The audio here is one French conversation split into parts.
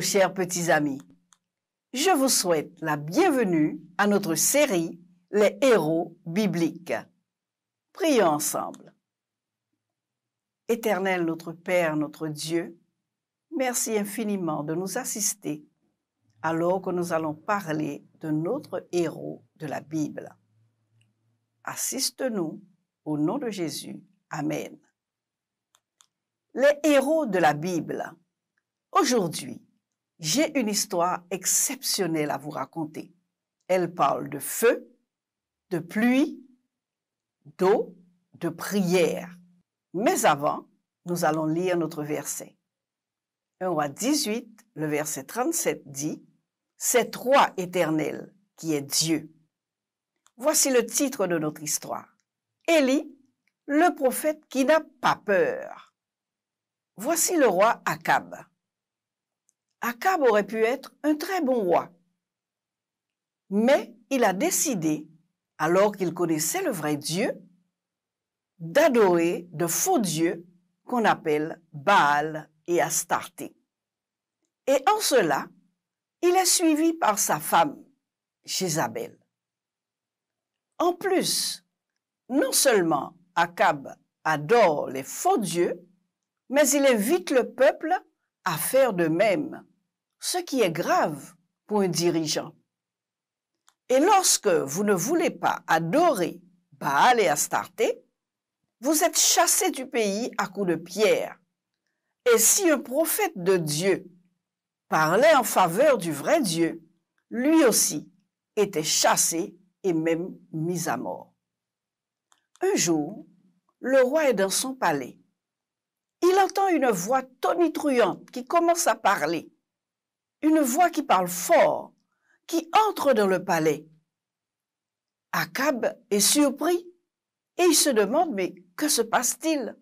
chers petits amis. Je vous souhaite la bienvenue à notre série Les héros bibliques. Prions ensemble. Éternel notre Père, notre Dieu, merci infiniment de nous assister alors que nous allons parler de notre héros de la Bible. Assiste-nous au nom de Jésus. Amen. Les héros de la Bible. Aujourd'hui, j'ai une histoire exceptionnelle à vous raconter. Elle parle de feu, de pluie, d'eau, de prière. Mais avant, nous allons lire notre verset. 1 roi 18, le verset 37 dit, C'est roi éternel, qui est Dieu. Voici le titre de notre histoire. Élie, le prophète qui n'a pas peur. Voici le roi Akab. Akab aurait pu être un très bon roi. Mais il a décidé, alors qu'il connaissait le vrai Dieu, d'adorer de faux dieux qu'on appelle Baal et Astarté. Et en cela, il est suivi par sa femme, Jézabel. En plus, non seulement Akab adore les faux dieux, mais il invite le peuple à faire de même ce qui est grave pour un dirigeant. Et lorsque vous ne voulez pas adorer Baal et Astarté, vous êtes chassé du pays à coups de pierre. Et si un prophète de Dieu parlait en faveur du vrai Dieu, lui aussi était chassé et même mis à mort. Un jour, le roi est dans son palais. Il entend une voix tonitruante qui commence à parler une voix qui parle fort, qui entre dans le palais. Akab est surpris et il se demande mais que se passe-t-il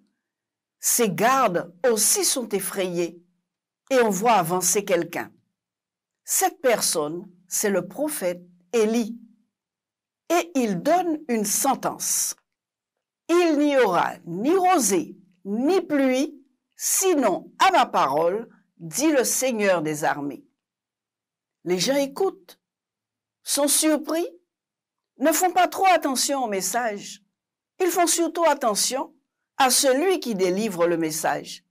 Ses gardes aussi sont effrayés et on voit avancer quelqu'un. Cette personne, c'est le prophète Élie et il donne une sentence. Il n'y aura ni rosée ni pluie, sinon à ma parole, dit le Seigneur des armées. Les gens écoutent, sont surpris, ne font pas trop attention au message. Ils font surtout attention à celui qui délivre le message.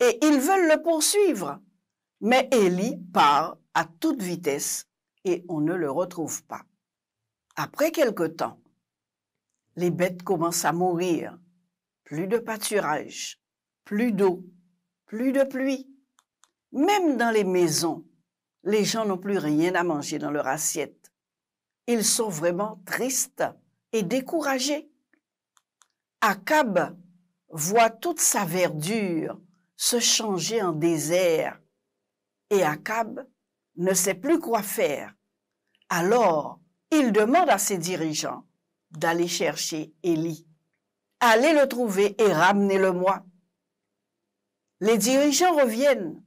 Et ils veulent le poursuivre. Mais Élie part à toute vitesse et on ne le retrouve pas. Après quelque temps, les bêtes commencent à mourir. Plus de pâturage, plus d'eau, plus de pluie. Même dans les maisons, les gens n'ont plus rien à manger dans leur assiette. Ils sont vraiment tristes et découragés. Akab voit toute sa verdure se changer en désert et Akab ne sait plus quoi faire. Alors, il demande à ses dirigeants d'aller chercher Élie. Allez le trouver et ramenez-le-moi. Les dirigeants reviennent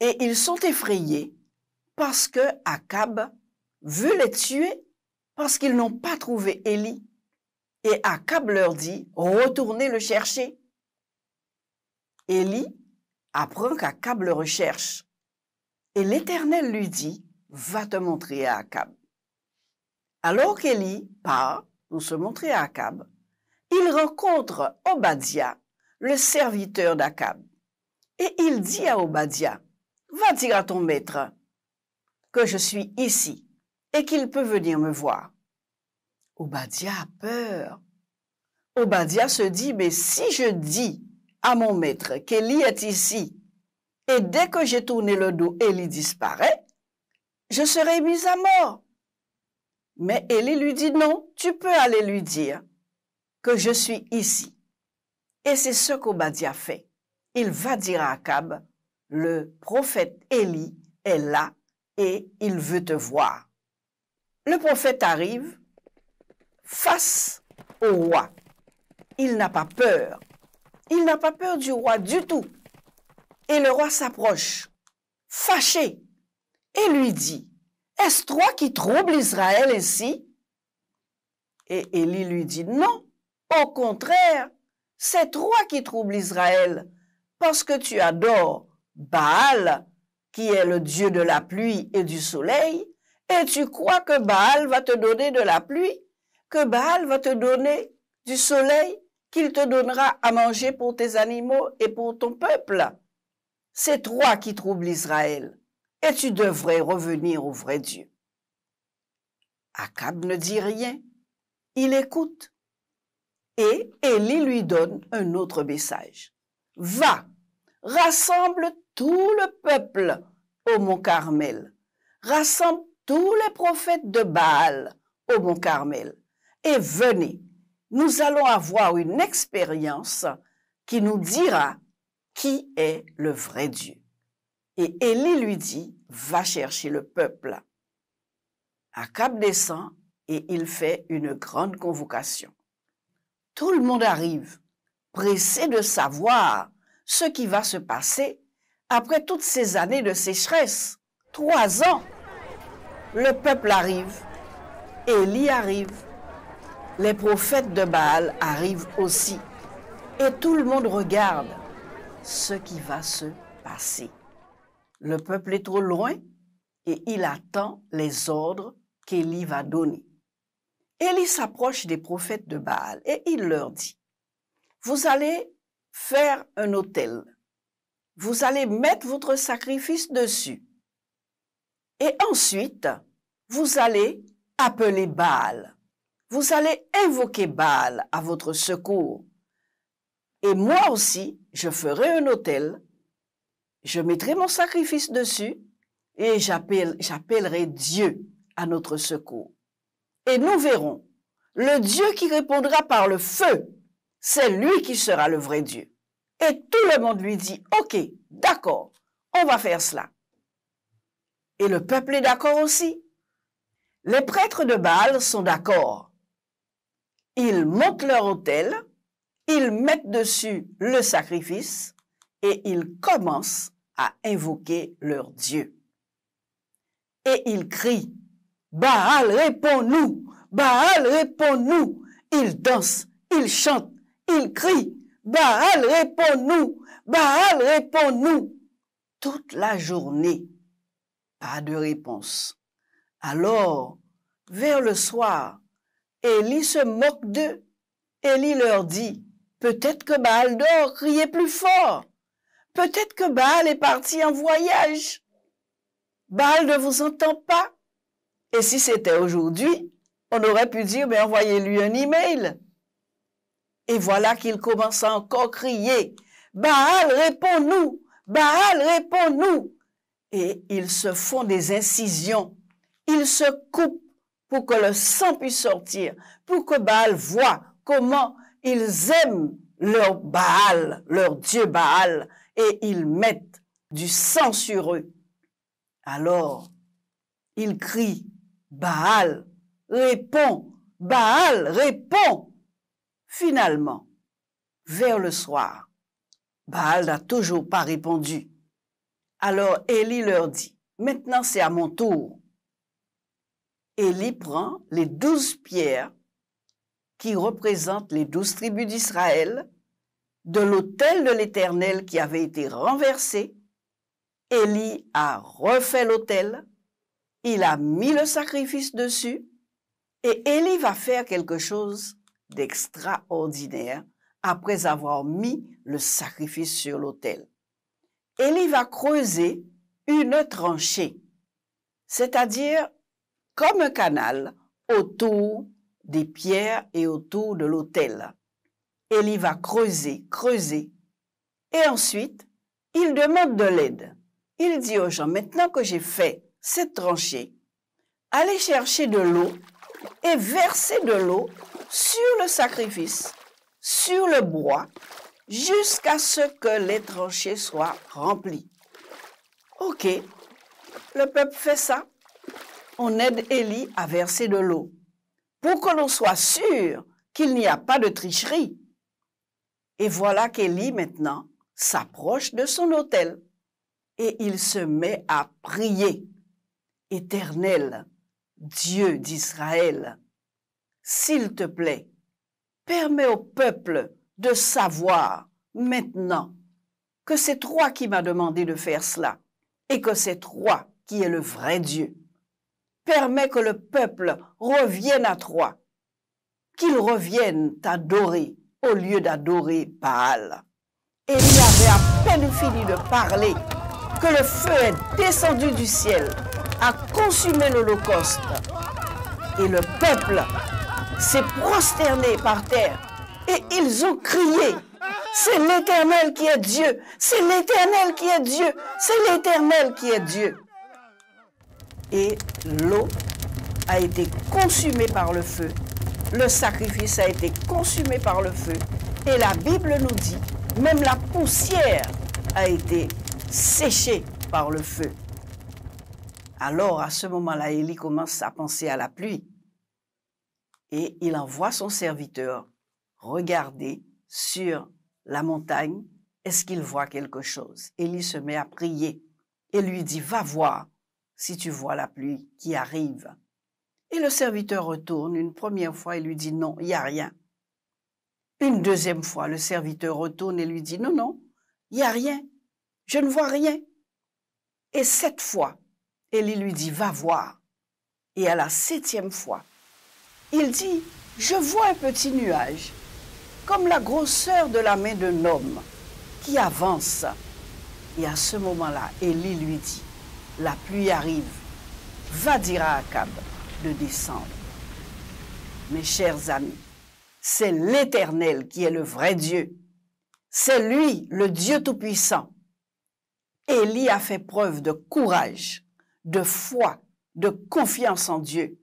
et ils sont effrayés parce que Akab veut les tuer parce qu'ils n'ont pas trouvé Élie. Et Akab leur dit, retournez le chercher. Élie apprend qu'Akab le recherche. Et l'Éternel lui dit, va te montrer à Akab. Alors qu'Élie part pour se montrer à Akab, il rencontre Obadiah, le serviteur d'Akab. Et il dit à Obadiah, va dire à ton maître que je suis ici et qu'il peut venir me voir. Obadia a peur. Obadia se dit, mais si je dis à mon maître qu'Elie est ici, et dès que j'ai tourné le dos, Elie disparaît, je serai mise à mort. Mais Elie lui dit, non, tu peux aller lui dire que je suis ici. Et c'est ce qu'Obadia fait. Il va dire à Akab, le prophète Élie est là et il veut te voir. Le prophète arrive face au roi. Il n'a pas peur. Il n'a pas peur du roi du tout. Et le roi s'approche, fâché, et lui dit, Est-ce toi qui troubles Israël ainsi Et Élie lui dit, Non, au contraire, c'est toi qui troubles Israël, parce que tu adores Baal, qui est le dieu de la pluie et du soleil, et tu crois que Baal va te donner de la pluie, que Baal va te donner du soleil, qu'il te donnera à manger pour tes animaux et pour ton peuple. C'est toi qui troubles Israël, et tu devrais revenir au vrai Dieu. Akab ne dit rien, il écoute, et Élie lui donne un autre message. Va, rassemble tout le peuple au mont Carmel. Rassemble tous les prophètes de Baal au mont Carmel. Et venez, nous allons avoir une expérience qui nous dira qui est le vrai Dieu. Et Élie lui dit, va chercher le peuple. Acab descend et il fait une grande convocation. Tout le monde arrive, pressé de savoir ce qui va se passer après toutes ces années de sécheresse, trois ans, le peuple arrive, Élie arrive, les prophètes de Baal arrivent aussi. Et tout le monde regarde ce qui va se passer. Le peuple est trop loin et il attend les ordres qu'Élie va donner. Élie s'approche des prophètes de Baal et il leur dit, vous allez faire un autel vous allez mettre votre sacrifice dessus. Et ensuite, vous allez appeler Baal. Vous allez invoquer Baal à votre secours. Et moi aussi, je ferai un autel. Je mettrai mon sacrifice dessus et j'appellerai Dieu à notre secours. Et nous verrons, le Dieu qui répondra par le feu, c'est lui qui sera le vrai Dieu. Et tout le monde lui dit, OK, d'accord, on va faire cela. Et le peuple est d'accord aussi. Les prêtres de Baal sont d'accord. Ils montent leur autel, ils mettent dessus le sacrifice et ils commencent à invoquer leur Dieu. Et ils crient, Baal, réponds-nous, Baal, réponds-nous. Ils dansent, ils chantent, ils crient, Baal, réponds-nous. Baal, réponds-nous. Toute la journée, pas de réponse. Alors, vers le soir, Elie se moque d'eux. Elie leur dit, peut-être que Baal dort, criez plus fort. Peut-être que Baal est parti en voyage. Baal ne vous entend pas. Et si c'était aujourd'hui, on aurait pu dire, mais envoyez-lui un email. Et voilà qu'ils commence à encore crier, Baal, réponds-nous, Baal, réponds-nous. Et ils se font des incisions, ils se coupent pour que le sang puisse sortir, pour que Baal voit comment ils aiment leur Baal, leur Dieu Baal, et ils mettent du sang sur eux. Alors, ils crient, Baal, réponds, Baal, réponds. Finalement, vers le soir, Baal n'a toujours pas répondu. Alors Élie leur dit, maintenant c'est à mon tour. Élie prend les douze pierres qui représentent les douze tribus d'Israël de l'autel de l'Éternel qui avait été renversé. Élie a refait l'autel, il a mis le sacrifice dessus et Élie va faire quelque chose d'extraordinaire après avoir mis le sacrifice sur l'autel. Élie va creuser une tranchée, c'est-à-dire comme un canal autour des pierres et autour de l'autel. Élie va creuser, creuser. Et ensuite, il demande de l'aide. Il dit aux gens, maintenant que j'ai fait cette tranchée, allez chercher de l'eau et versez de l'eau sur le sacrifice, sur le bois, jusqu'à ce que les tranchées soient remplies. OK, le peuple fait ça. On aide Élie à verser de l'eau pour que l'on soit sûr qu'il n'y a pas de tricherie. Et voilà qu'Élie maintenant s'approche de son autel et il se met à prier. Éternel, Dieu d'Israël, s'il te plaît, permets au peuple de savoir maintenant que c'est toi qui m'as demandé de faire cela et que c'est toi qui es le vrai Dieu. Permets que le peuple revienne à toi, qu'il revienne t'adorer au lieu d'adorer Baal. il avait à peine fini de parler que le feu est descendu du ciel, a consumé l'Holocauste et le peuple s'est prosterné par terre et ils ont crié. C'est l'Éternel qui est Dieu. C'est l'Éternel qui est Dieu. C'est l'Éternel qui est Dieu. Et l'eau a été consumée par le feu. Le sacrifice a été consumé par le feu. Et la Bible nous dit, même la poussière a été séchée par le feu. Alors à ce moment-là, Élie commence à penser à la pluie et il envoie son serviteur regarder sur la montagne, est-ce qu'il voit quelque chose Élie se met à prier et lui dit, va voir si tu vois la pluie qui arrive. Et le serviteur retourne une première fois et lui dit, non, il n'y a rien. Une deuxième fois, le serviteur retourne et lui dit, non, non, il n'y a rien, je ne vois rien. Et cette fois, Élie lui dit, va voir. Et à la septième fois, il dit, je vois un petit nuage, comme la grosseur de la main d'un homme qui avance. Et à ce moment-là, Élie lui dit, la pluie arrive, va dire à Akab de descendre. Mes chers amis, c'est l'Éternel qui est le vrai Dieu. C'est lui, le Dieu Tout-Puissant. Élie a fait preuve de courage, de foi, de confiance en Dieu.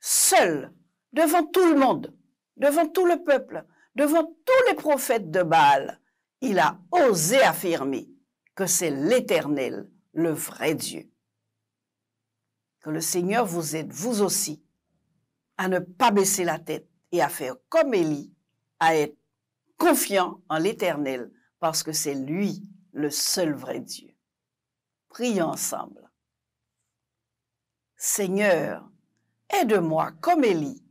Seul devant tout le monde, devant tout le peuple, devant tous les prophètes de Baal, il a osé affirmer que c'est l'Éternel, le vrai Dieu. Que le Seigneur vous aide, vous aussi, à ne pas baisser la tête et à faire comme Élie, à être confiant en l'Éternel, parce que c'est lui le seul vrai Dieu. Prions ensemble. Seigneur, aide-moi comme Élie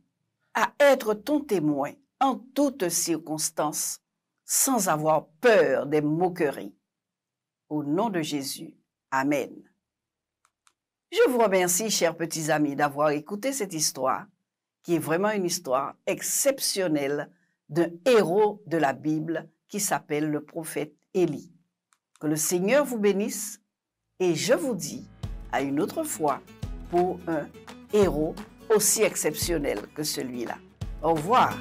à être ton témoin en toutes circonstances, sans avoir peur des moqueries. Au nom de Jésus, Amen. Je vous remercie, chers petits amis, d'avoir écouté cette histoire, qui est vraiment une histoire exceptionnelle d'un héros de la Bible qui s'appelle le prophète Élie. Que le Seigneur vous bénisse et je vous dis à une autre fois pour un héros aussi exceptionnel que celui-là. Au revoir.